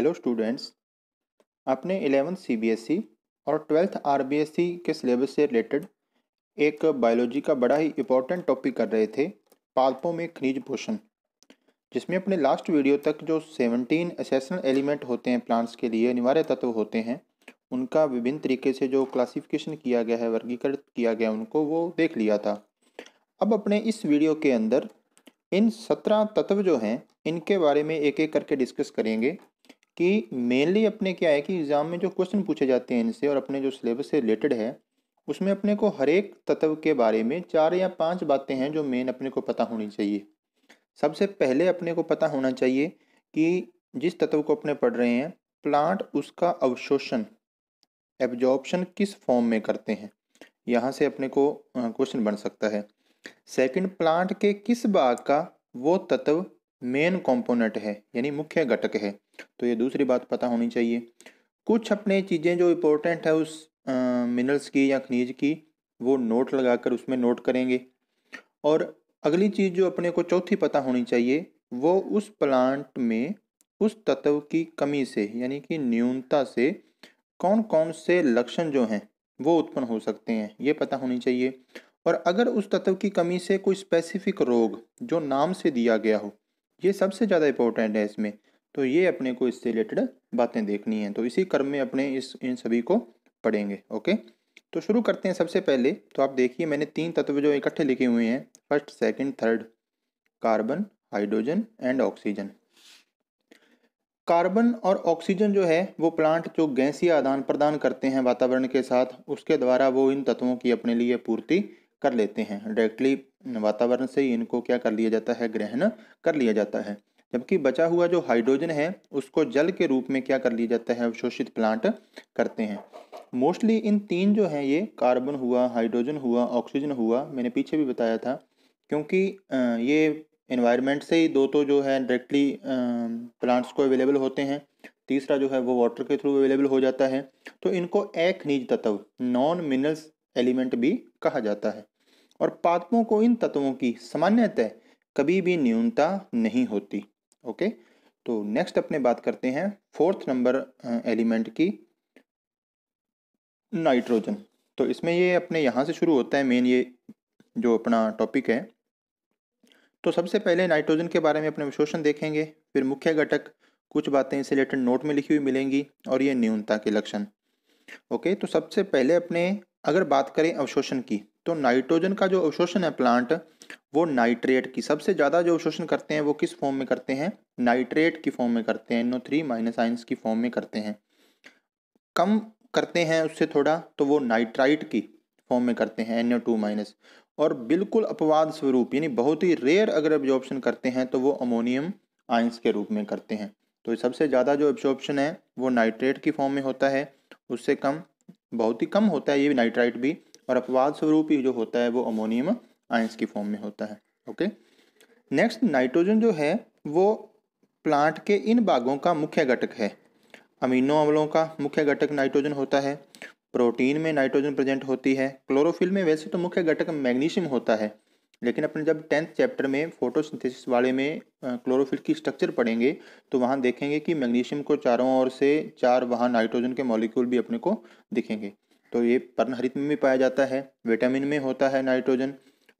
hello students आपने eleventh C और twelfth R e के सिलेबस से रिलेटेड एक बायोलॉजी का बड़ा ही इम्पोर्टेंट टॉपिक कर रहे थे पादपों में खनिज पोषण जिसमें अपने लास्ट वीडियो तक जो सेवनटीन असेसनल एलिमेंट होते हैं प्लांट्स के लिए अनिवार्य तत्व होते हैं उनका विभिन्न तरीके से जो क्लासिफिकेशन किया गया है वर्गीकृत किया गया उनको वो देख लिया था अब अपने इस वीडियो के अंदर इन सत्रह तत्व जो हैं इनके बारे में एक एक करके डिस्कस करेंगे कि मेनली अपने क्या है कि एग्ज़ाम में जो क्वेश्चन पूछे जाते हैं इनसे और अपने जो सिलेबस से रिलेटेड है उसमें अपने को हर एक तत्व के बारे में चार या पांच बातें हैं जो मेन अपने को पता होनी चाहिए सबसे पहले अपने को पता होना चाहिए कि जिस तत्व को अपने पढ़ रहे हैं प्लांट उसका अवशोषण एब्जॉर्प्शन किस फॉर्म में करते हैं यहाँ से अपने को क्वेश्चन बन सकता है सेकंड प्लांट के किस भाग का वो तत्व मेन कंपोनेंट है यानी मुख्य घटक है तो ये दूसरी बात पता होनी चाहिए कुछ अपने चीज़ें जो इम्पोर्टेंट है उस मिनरल्स की या खनिज की वो नोट लगाकर उसमें नोट करेंगे और अगली चीज़ जो अपने को चौथी पता होनी चाहिए वो उस प्लांट में उस तत्व की कमी से यानी कि न्यूनता से कौन कौन से लक्षण जो हैं वो उत्पन्न हो सकते हैं ये पता होनी चाहिए और अगर उस तत्व की कमी से कोई स्पेसिफिक रोग जो नाम से दिया गया हो ये सबसे ज़्यादा इंपॉर्टेंट है इसमें तो ये अपने को इससे रिलेटेड बातें देखनी है तो इसी क्रम में अपने इस इन सभी को पढ़ेंगे ओके तो शुरू करते हैं सबसे पहले तो आप देखिए मैंने तीन तत्व जो इकट्ठे लिखे हुए हैं first second third carbon hydrogen and oxygen carbon और ऑक्सीजन जो है वो प्लांट जो गैसीय आदान प्रदान करते हैं वातावरण के साथ उसके द्वारा वो इन तत्वों की अपने लिए पूर्ति कर लेते हैं डायरेक्टली वातावरण से इनको क्या कर लिया जाता है ग्रहण कर लिया जाता है जबकि बचा हुआ जो हाइड्रोजन है उसको जल के रूप में क्या कर लिया जाता है अवशोषित प्लांट करते हैं मोस्टली इन तीन जो हैं ये कार्बन हुआ हाइड्रोजन हुआ ऑक्सीजन हुआ मैंने पीछे भी बताया था क्योंकि ये इन्वायरमेंट से ही दो तो जो है डायरेक्टली प्लांट्स को अवेलेबल होते हैं तीसरा जो है वो वाटर के थ्रू अवेलेबल हो जाता है तो इनको एक निज तत्व नॉन मिनरल्स एलिमेंट भी कहा जाता है और पादपों को इन तत्वों की सामान्यतः कभी भी न्यूनता नहीं होती ओके तो नेक्स्ट अपने बात करते हैं फोर्थ नंबर एलिमेंट की नाइट्रोजन तो इसमें ये अपने यहाँ से शुरू होता है मेन ये जो अपना टॉपिक है तो सबसे पहले नाइट्रोजन के बारे में अपने विशोषण देखेंगे फिर मुख्य घटक कुछ बातें इसे रिलेटेड नोट में लिखी हुई मिलेंगी और ये न्यूनता के लक्षण ओके तो सबसे पहले अपने अगर बात करें अवशोषण की तो नाइट्रोजन का जो अवशोषण है प्लांट वो नाइट्रेट की सबसे ज़्यादा जो अवशोषण करते हैं वो किस फॉर्म में करते हैं नाइट्रेट की फॉर्म में करते हैं नो थ्री माइनस आइंस की फॉर्म में करते हैं कम करते हैं उससे थोड़ा तो वो नाइट्राइट की फॉर्म में करते हैं एनओ टू माइनस और बिल्कुल अपवाद स्वरूप यानी बहुत ही रेयर अगर एब्जॉर्प्शन करते हैं तो वो अमोनियम आइंस के रूप में करते हैं तो सबसे ज़्यादा जो एब्जॉर्प्शन है वो नाइट्रेट की फॉर्म में होता है उससे कम बहुत ही कम होता है ये नाइट्राइट भी और अपवाद स्वरूप जो होता है वो अमोनियम आइंस की फॉर्म में होता है ओके नेक्स्ट नाइट्रोजन जो है वो प्लांट के इन भागों का मुख्य घटक है अमीनो अम्लों का मुख्य घटक नाइट्रोजन होता है प्रोटीन में नाइट्रोजन प्रेजेंट होती है क्लोरोफिल में वैसे तो मुख्य घटक मैग्नीशियम होता है लेकिन अपने जब टेंथ चैप्टर में फोटोसिंथेसिस वाले में क्लोरोफिल की स्ट्रक्चर पढ़ेंगे तो वहाँ देखेंगे कि मैग्नीशियम को चारों ओर से चार वहाँ नाइट्रोजन के मॉलिक्यूल भी अपने को दिखेंगे तो ये पर्णहरित में भी पाया जाता है विटामिन में होता है नाइट्रोजन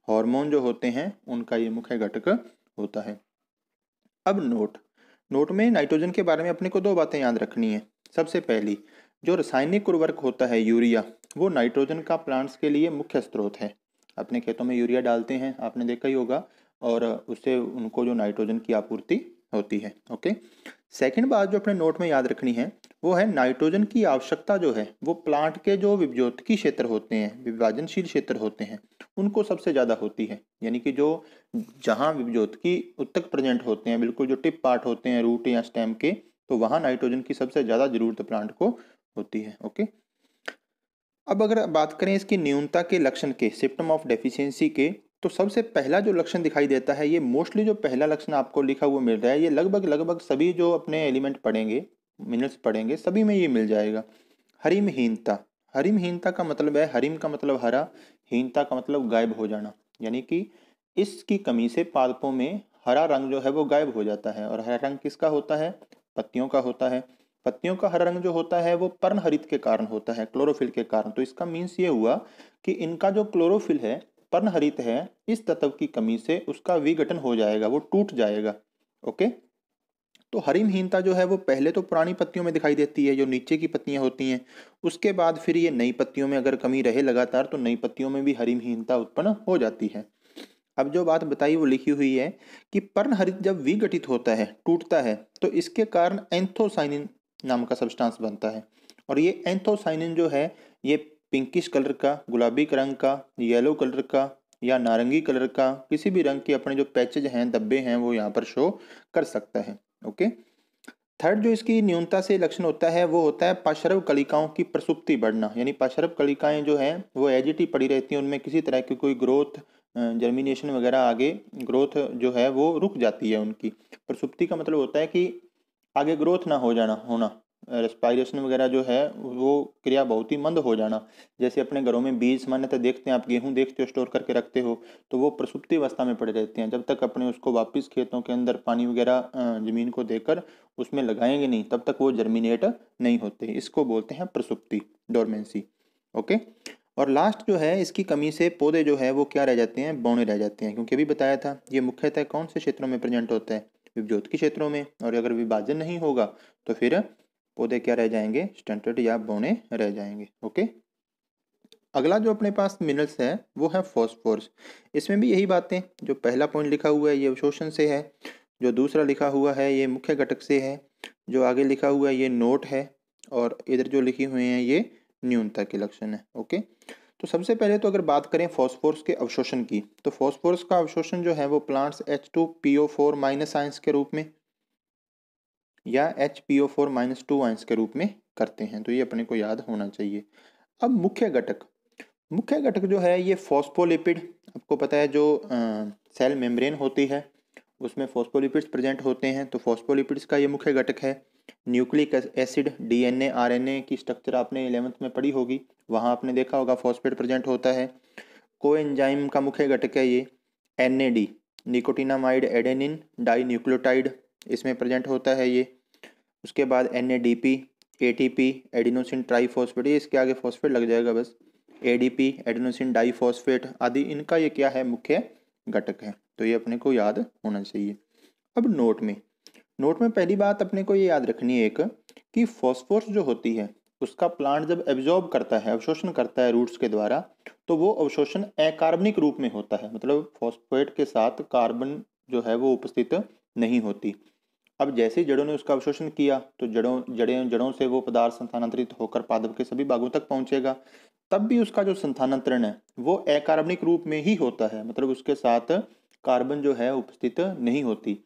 हार्मोन जो होते हैं उनका ये मुख्य घटक होता है अब नोट नोट में नाइट्रोजन के बारे में अपने को दो बातें याद रखनी है सबसे पहली जो रासायनिक उर्वरक होता है यूरिया वो नाइट्रोजन का प्लांट्स के लिए मुख्य स्रोत है अपने खेतों में यूरिया डालते हैं आपने देखा ही होगा और उससे उनको जो नाइट्रोजन की आपूर्ति होती है ओके सेकंड बात जो अपने नोट में याद रखनी है वो है नाइट्रोजन की आवश्यकता जो है वो प्लांट के जो विभ्योतिकी क्षेत्र होते हैं विभाजनशील क्षेत्र होते हैं उनको सबसे ज़्यादा होती है यानी कि जो जहाँ विभ्योतिकी उत्तक प्रेजेंट होते हैं बिल्कुल जो टिप पार्ट होते हैं रूट या स्टेम के तो वहाँ नाइट्रोजन की सबसे ज़्यादा जरूरत प्लांट को होती है ओके अब अगर बात करें इसकी न्यूनता के लक्षण के सिम्टम ऑफ डेफिशिएंसी के तो सबसे पहला जो लक्षण दिखाई देता है ये मोस्टली जो पहला लक्षण आपको लिखा हुआ मिल रहा है ये लगभग लगभग सभी जो अपने एलिमेंट पढ़ेंगे मिनट्स पढ़ेंगे सभी में ये मिल जाएगा हरिमहीनता हरिमहीनता का मतलब है हरिम का मतलब हरा हीनता का मतलब गायब हो जाना यानी कि इसकी कमी से पादपों में हरा रंग जो है वो गायब हो जाता है और हरा रंग किसका होता है पत्तियों का होता है पत्तियों का हरा रंग जो होता है वो पर्णहरित के कारण होता है क्लोरोफिल के कारण तो इसका मीन्स ये हुआ कि इनका जो क्लोरोफिल है पर्णहरित है इस तत्व की कमी से उसका विघटन हो जाएगा वो टूट जाएगा ओके तो हरिमहीनता जो है वो पहले तो पुरानी पत्तियों में दिखाई देती है जो नीचे की पत्तियाँ होती हैं उसके बाद फिर ये नई पत्तियों में अगर कमी रहे लगातार तो नई पत्तियों में भी हरिमहीनता उत्पन्न हो जाती है अब जो बात बताई वो लिखी हुई है कि पर्णहरित जब विघटित होता है टूटता है तो इसके कारण एंथोसाइनिन नाम का सब्सटांस बनता है और ये एंथोसाइनिन जो है ये पिंकिश कलर का गुलाबी रंग का येलो कलर का या नारंगी कलर का किसी भी रंग के अपने जो पैचेज हैं धब्बे हैं वो यहाँ पर शो कर सकता है ओके थर्ड जो इसकी न्यूनता से लक्षण होता है वो होता है पाशरव कलिकाओं की प्रसुप्ति बढ़ना यानी पाशर्व कलिकाएं जो हैं वो एजिटी पड़ी रहती हैं उनमें किसी तरह की कोई ग्रोथ जर्मिनेशन वगैरह आगे ग्रोथ जो है वो रुक जाती है उनकी प्रसुप्ति का मतलब होता है कि आगे ग्रोथ ना हो जाना होना रेस्पायरेशन वगैरह जो है वो क्रिया बहुत ही मंद हो जाना जैसे अपने घरों में बीज सामान्यतः देखते हैं आप गेहूं देखते हो स्टोर करके रखते हो तो वो प्रसुप्ति अवस्था में पड़े रहते हैं जब तक अपने उसको वापस खेतों के अंदर पानी वगैरह जमीन को देकर उसमें लगाएंगे नहीं तब तक वो जर्मिनेट नहीं होते इसको बोलते हैं प्रसुप्ति डोरमेंसी ओके और लास्ट जो है इसकी कमी से पौधे जो है वो क्या रह जाते हैं बौने रह जाते हैं क्योंकि अभी बताया था ये मुख्यतः कौन से क्षेत्रों में प्रेजेंट होता है विभज्योत के क्षेत्रों में और अगर विभाजन नहीं होगा तो फिर पौधे क्या रह जाएंगे स्टंटेड या बोने रह जाएंगे ओके अगला जो अपने पास मिनरल्स है वो है फॉस्फोरस इसमें भी यही बातें जो पहला पॉइंट लिखा हुआ है ये अवशोषण से है जो दूसरा लिखा हुआ है ये मुख्य घटक से है जो आगे लिखा हुआ है ये नोट है और इधर जो लिखी हुए हैं ये न्यूनता के लक्षण है ओके तो सबसे पहले तो अगर बात करें फॉस्फोरस के अवशोषण की तो फॉस्फोरस का अवशोषण जो है वो plants H two P O four minus ions के रूप में या H P O four minus two ions के रूप में करते हैं तो ये अपने को याद होना चाहिए अब मुख्य घटक मुख्य घटक जो है ये फॉस्फोलिपिड आपको पता है जो आ, सेल मेम्ब्रेन होती है उसमें फॉस्फोलिपिड्स प्रेजेंट होते हैं तो फॉस्फोलिपिड्स का ये मुख्य घटक है न्यूक्लिक एसिड डीएनए आरएनए की स्ट्रक्चर आपने एलेवंथ में पढ़ी होगी वहाँ आपने देखा होगा फॉस्फेट प्रेजेंट होता है कोएंजाइम का मुख्य घटक है ये N A D nicotinamide adenine dinucleotide इसमें प्रेजेंट होता है ये उसके बाद N A D P A T P adenosine triphosphate ये इसके आगे फॉस्फेट लग जाएगा बस A D P adenosine diphosphate आदि इनका ये क्या है मुख्य घटक है तो ये अपने को याद होना चाहिए अब नोट में नोट में पहली बात अपने को ये याद रखनी है एक कि फॉस्फोर्स जो होती है उसका प्लांट जब एब्जॉर्ब करता है अवशोषण करता है रूट्स के द्वारा तो वो अवशोषण अकार्बनिक रूप में होता है मतलब फॉस्फेट के साथ कार्बन जो है वो उपस्थित नहीं होती अब जैसे ही जड़ों ने उसका अवशोषण किया तो जड़ों जड़ें जड़ों से वो पदार्थ संथानांतरित होकर पादप के सभी भागों तक पहुंचेगा तब भी उसका जो संथानांतरण है वो अकार्बनिक रूप में ही होता है मतलब उसके साथ कार्बन जो है उपस्थित नहीं होती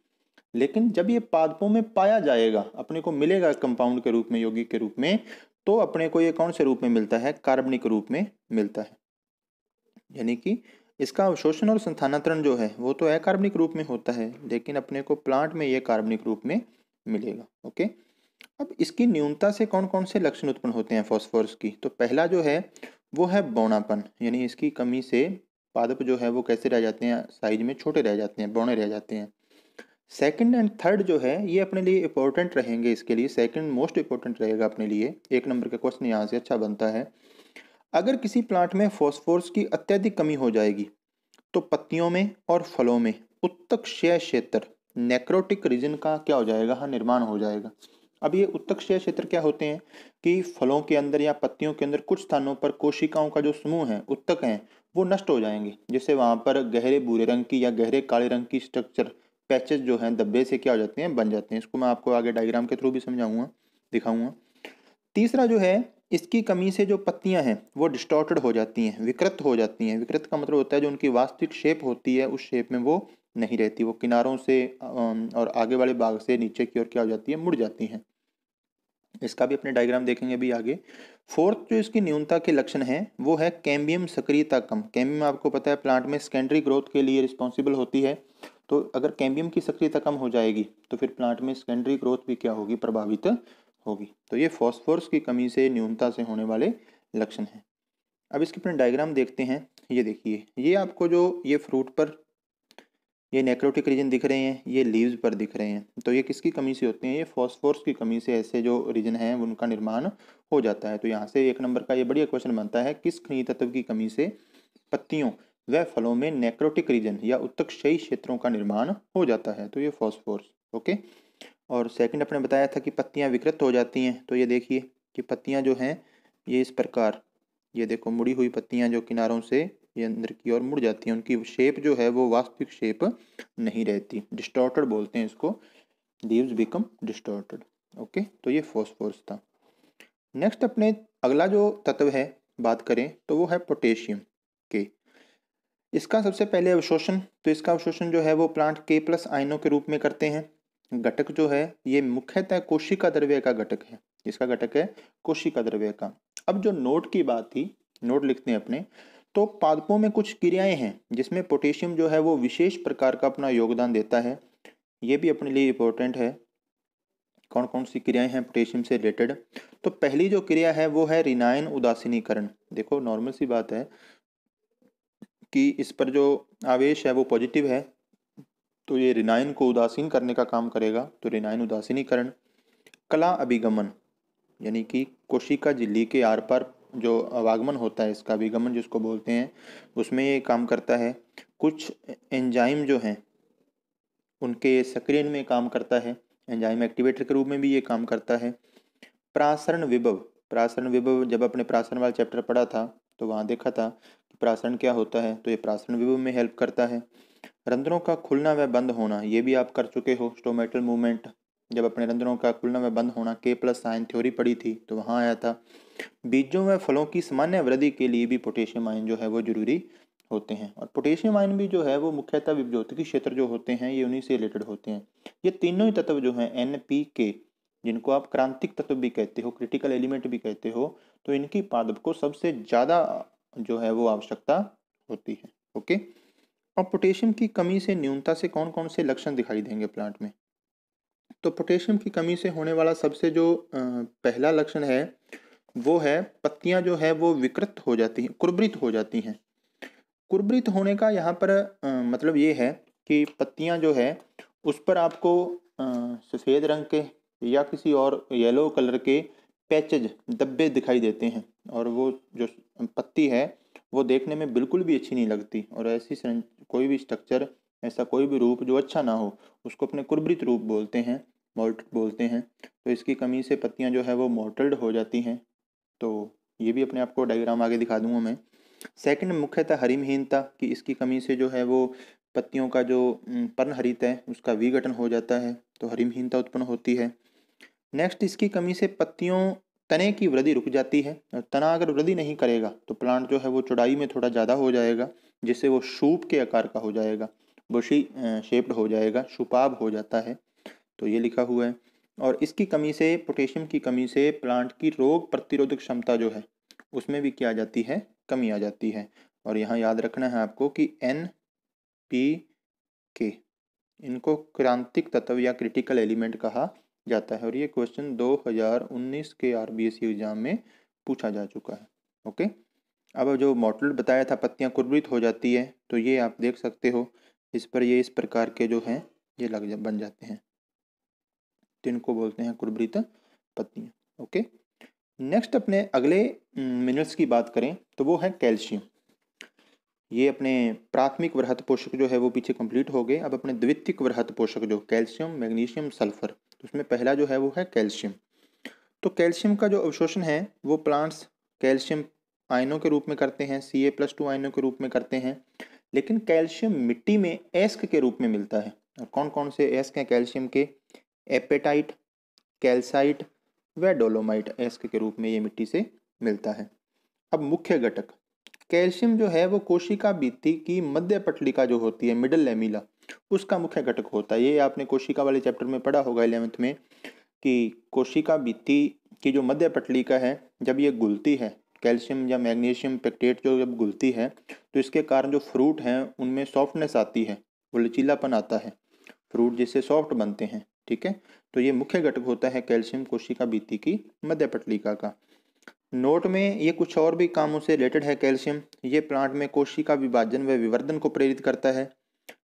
लेकिन जब ये पादपों में पाया जाएगा अपने को मिलेगा कंपाउंड के रूप में यौगिक के रूप में तो अपने को ये कौन से रूप में मिलता है कार्बनिक रूप में मिलता है यानी कि इसका अवशोषण और संथानांतरण जो है वो तो अकार्बनिक रूप में होता है लेकिन अपने को प्लांट में ये कार्बनिक रूप में मिलेगा ओके अब इसकी न्यूनता से कौन कौन से लक्षण उत्पन्न होते हैं फॉस्फोरस की तो पहला जो है वो है बौनापन यानी इसकी कमी से पादप जो है वो कैसे रह जाते हैं साइज में छोटे रह जाते हैं बौने रह जाते हैं सेकंड एंड थर्ड जो है ये अपने लिए इंपॉर्टेंट रहेंगे इसके लिए सेकंड मोस्ट इंपॉर्टेंट रहेगा अपने लिए एक नंबर का क्वेश्चन यहाँ से अच्छा बनता है अगर किसी प्लांट में फॉस्फोरस की अत्यधिक कमी हो जाएगी तो पत्तियों में और फलों में उत्तक क्षय क्षेत्र नेक्रोटिक रीजन का क्या हो जाएगा हाँ निर्माण हो जाएगा अब ये उत्तक क्षय क्षेत्र क्या होते हैं कि फलों के अंदर या पत्तियों के अंदर कुछ स्थानों पर कोशिकाओं का जो समूह है उत्तक हैं वो नष्ट हो जाएंगे जिससे वहाँ पर गहरे भूरे रंग की या गहरे काले रंग की स्ट्रक्चर पैचेस जो हैं दब्बे से क्या हो जाते हैं बन जाते हैं इसको मैं आपको आगे डायग्राम के थ्रू भी समझाऊंगा दिखाऊंगा तीसरा जो है इसकी कमी से जो पत्तियां हैं वो डिस्टॉर्टेड हो जाती हैं विकृत हो जाती हैं विकृत का मतलब होता है जो उनकी वास्तविक शेप होती है उस शेप में वो नहीं रहती वो किनारों से और आगे वाले बाग से नीचे की ओर क्या हो जाती है मुड़ जाती हैं इसका भी अपने डायग्राम देखेंगे अभी आगे फोर्थ जो इसकी न्यूनता के लक्षण हैं वो है कैम्बियम सक्रियता कम कैम्बियम आपको पता है प्लांट में सेकेंडरी ग्रोथ के लिए रिस्पॉन्सिबल होती है तो अगर कैम्बियम की सक्रियता कम हो जाएगी तो फिर प्लांट में सेकेंडरी ग्रोथ भी क्या होगी प्रभावित होगी तो ये फॉस्फोरस की कमी से न्यूनता से होने वाले लक्षण हैं अब इसके अपने डायग्राम देखते हैं ये देखिए ये आपको जो ये फ्रूट पर ये नेक्रोटिक रीजन दिख रहे हैं ये लीव्स पर दिख रहे हैं तो ये किसकी कमी से होते हैं ये फॉस्फोरस की कमी से ऐसे जो रीजन हैं उनका निर्माण हो जाता है तो यहाँ से एक नंबर का ये बढ़िया क्वेश्चन बनता है किस खनिज तत्व की कमी से पत्तियों व फलों में नेक्रोटिक रीजन या उत्तक क्षेत्रों का निर्माण हो जाता है तो ये फॉस्फोरस ओके और सेकंड अपने बताया था कि पत्तियां विकृत हो जाती हैं तो ये देखिए कि पत्तियां जो हैं ये इस प्रकार ये देखो मुड़ी हुई पत्तियां जो किनारों से ये अंदर की ओर मुड़ जाती हैं उनकी शेप जो है वो वास्तविक शेप नहीं रहती डिस्टोर्टेड बोलते हैं इसको लीव्स बिकम डिस्टोर्टेड ओके तो ये फोस्फोर्स था नेक्स्ट अपने अगला जो तत्व है बात करें तो वो है पोटेशियम के इसका सबसे पहले अवशोषण तो इसका अवशोषण जो है वो प्लांट के प्लस आयनों के रूप में करते हैं घटक जो है ये मुख्यतः कोशिका द्रव्य का घटक है इसका घटक है कोशिका द्रव्य का अब जो नोट की बात थी नोट लिखते हैं अपने तो पादपों में कुछ क्रियाएं हैं जिसमें पोटेशियम जो है वो विशेष प्रकार का अपना योगदान देता है ये भी अपने लिए इम्पोर्टेंट है कौन कौन सी क्रियाएं हैं पोटेशियम से रिलेटेड तो पहली जो क्रिया है वो है रिनायन उदासीनीकरण देखो नॉर्मल सी बात है कि इस पर जो आवेश है वो पॉजिटिव है तो ये रिनायन को उदासीन करने का काम करेगा तो रिनायन उदासीनीकरण कला अभिगमन यानी कि कोशिका झिल्ली के आर पर जो आवागमन होता है इसका अभिगमन जिसको बोलते हैं उसमें ये काम करता है कुछ एंजाइम जो हैं उनके सक्रिय में काम करता है एंजाइम एक्टिवेटर के रूप में भी ये काम करता है प्रासरण विभव प्रासरण विभव जब अपने प्रासरण वाला चैप्टर पढ़ा था तो वहाँ देखा था कि प्रासरण क्या होता है तो ये प्रासरण विभव में हेल्प करता है रंध्रों का खुलना व बंद होना ये भी आप कर चुके हो स्टोमेटल मूवमेंट जब अपने रंध्रों का खुलना व बंद होना के प्लस साइन थ्योरी पड़ी थी तो वहाँ आया था बीजों व फलों की सामान्य वृद्धि के लिए भी पोटेशियम आयन जो है वो जरूरी होते हैं और पोटेशियम आयन भी जो है वो मुख्यतः विभ्योतिकी क्षेत्र जो होते हैं ये उन्हीं से रिलेटेड होते हैं ये तीनों ही तत्व जो हैं एन पी के जिनको आप क्रांतिक तत्व भी कहते हो क्रिटिकल एलिमेंट भी कहते हो तो इनकी पादप को सबसे ज़्यादा जो है वो आवश्यकता होती है ओके और पोटेशियम की कमी से न्यूनता से कौन कौन से लक्षण दिखाई देंगे प्लांट में तो पोटेशियम की कमी से होने वाला सबसे जो पहला लक्षण है वो है पत्तियां जो है वो विकृत हो जाती हैं कुर्बरित हो जाती हैं कुर्बरित होने का यहाँ पर मतलब ये है कि पत्तियां जो है उस पर आपको सफ़ेद रंग के या किसी और येलो कलर के पैचेज धब्बे दिखाई देते हैं और वो जो पत्ती है वो देखने में बिल्कुल भी अच्छी नहीं लगती और ऐसी कोई भी स्ट्रक्चर ऐसा कोई भी रूप जो अच्छा ना हो उसको अपने कुर्बृत रूप बोलते हैं मोल्ट बोलते हैं तो इसकी कमी से पत्तियाँ जो है वो मोटल्ड हो जाती हैं तो ये भी अपने आप को डायग्राम आगे दिखा दूंगा मैं सेकंड मुख्यतः हरिमहीनता कि इसकी कमी से जो है वो पत्तियों का जो पर्णहरित है उसका विघटन हो जाता है तो हरिमहीनता उत्पन्न होती है नेक्स्ट इसकी कमी से पत्तियों तने की वृद्धि रुक जाती है और तना अगर वृद्धि नहीं करेगा तो प्लांट जो है वो चौड़ाई में थोड़ा ज़्यादा हो जाएगा जिससे वो शूप के आकार का हो जाएगा बुशी शेप्ड हो जाएगा शुपाब हो जाता है तो ये लिखा हुआ है और इसकी कमी से पोटेशियम की कमी से प्लांट की रोग प्रतिरोधक क्षमता जो है उसमें भी क्या आ जाती है कमी आ जाती है और यहाँ याद रखना है आपको कि एन पी के इनको क्रांतिक तत्व या क्रिटिकल एलिमेंट कहा जाता है और ये क्वेश्चन 2019 के आरबीएससी एग्जाम e में पूछा जा चुका है ओके अब जो मॉडल बताया था पत्तियाँ कुर्बित हो जाती है तो ये आप देख सकते हो इस पर ये इस प्रकार के जो हैं ये लग जा बन जाते हैं इनको बोलते हैं कुर्बित पत्तियाँ ओके नेक्स्ट अपने अगले मिनरल्स की बात करें तो वो है कैल्शियम ये अपने प्राथमिक वृहत पोषक जो है वो पीछे कंप्लीट हो गए अब अपने द्वितीयक वृहत पोषक जो कैल्शियम मैग्नीशियम सल्फर उसमें पहला जो है वो है कैल्शियम तो कैल्शियम का जो अवशोषण है वो प्लांट्स कैल्शियम आयनों के रूप में करते हैं सी ए प्लस टू आयनों के रूप में करते हैं लेकिन कैल्शियम मिट्टी में एस्क के रूप में मिलता है और कौन कौन से एस्क हैं कैल्शियम के एपेटाइट कैल्साइट व डोलोमाइट एस्क के रूप में ये मिट्टी से मिलता है अब मुख्य घटक कैल्शियम जो है वो कोशिका भित्ति की मध्य पटलिका जो होती है मिडल लेमिला उसका मुख्य घटक होता है ये आपने कोशिका वाले चैप्टर में पढ़ा होगा इलेवेंथ में कि कोशिका भित्ति की जो मध्य पटलिका है जब ये गुलती है कैल्शियम या मैग्नीशियम पेक्टेट जो जब गुलती है तो इसके कारण जो फ्रूट हैं उनमें सॉफ्टनेस आती है वो लचीलापन आता है फ्रूट जिससे सॉफ्ट बनते हैं ठीक है तो ये मुख्य घटक होता है कैल्शियम कोशिका बीती की मध्य पटलिका का नोट में ये कुछ और भी कामों से रिलेटेड है कैल्शियम ये प्लांट में कोशिका विभाजन व विवर्धन को प्रेरित करता है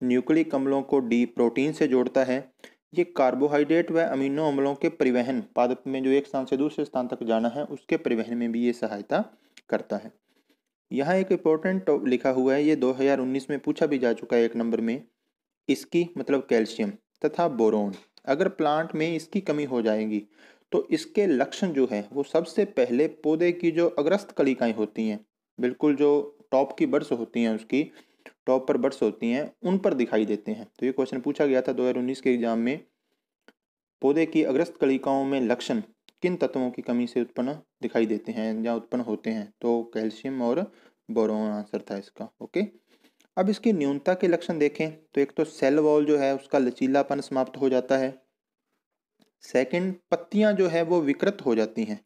न्यूक्लिक अम्लों को डी प्रोटीन से जोड़ता है ये कार्बोहाइड्रेट व अमीनो अम्लों के परिवहन पादप में जो एक स्थान से दूसरे स्थान तक जाना है उसके परिवहन में भी ये सहायता करता है यहाँ एक इम्पोर्टेंट लिखा हुआ है ये 2019 में पूछा भी जा चुका है एक नंबर में इसकी मतलब कैल्शियम तथा बोरोन अगर प्लांट में इसकी कमी हो जाएगी तो इसके लक्षण जो है वो सबसे पहले पौधे की जो अग्रस्त कलिकाएँ होती हैं बिल्कुल जो टॉप की बर्स होती हैं उसकी टॉप पर बर्ड्स होती हैं उन पर दिखाई देते हैं तो ये क्वेश्चन पूछा गया था 2019 के एग्जाम में पौधे की अग्रस्त कलिकाओं में लक्षण किन तत्वों की कमी से उत्पन्न दिखाई देते हैं या उत्पन्न होते हैं तो कैल्शियम और बोरोन आंसर था इसका ओके अब इसकी न्यूनता के लक्षण देखें तो एक तो सेल वॉल जो है उसका लचीलापन समाप्त हो जाता है सेकंड पत्तियां जो है वो विकृत हो जाती हैं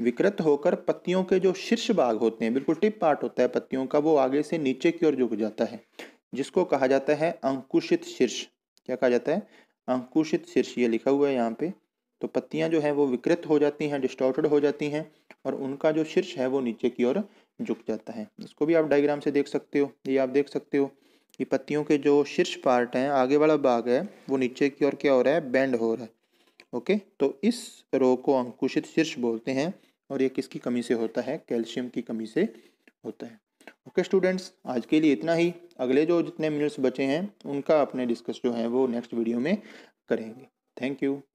विकृत होकर पत्तियों के जो शीर्ष भाग होते हैं बिल्कुल टिप पार्ट होता है पत्तियों का वो आगे से नीचे की ओर झुक जाता है जिसको कहा जाता है अंकुशित शीर्ष क्या कहा जाता है अंकुशित शीर्ष ये लिखा हुआ है यहाँ पे तो पत्तियाँ जो है वो विकृत हो जाती हैं डिस्टॉर्टेड हो जाती हैं और उनका जो शीर्ष है वो नीचे की ओर झुक जाता है इसको भी आप डायग्राम से देख सकते हो ये आप देख सकते हो कि पत्तियों के जो शीर्ष पार्ट हैं आगे वाला भाग है वो नीचे की ओर क्या हो रहा है बैंड हो रहा है ओके तो इस रोग को अंकुशित शीर्ष बोलते हैं और ये किसकी कमी से होता है कैल्शियम की कमी से होता है ओके स्टूडेंट्स आज के लिए इतना ही अगले जो जितने मिनट्स बचे हैं उनका अपने डिस्कस जो है वो नेक्स्ट वीडियो में करेंगे थैंक यू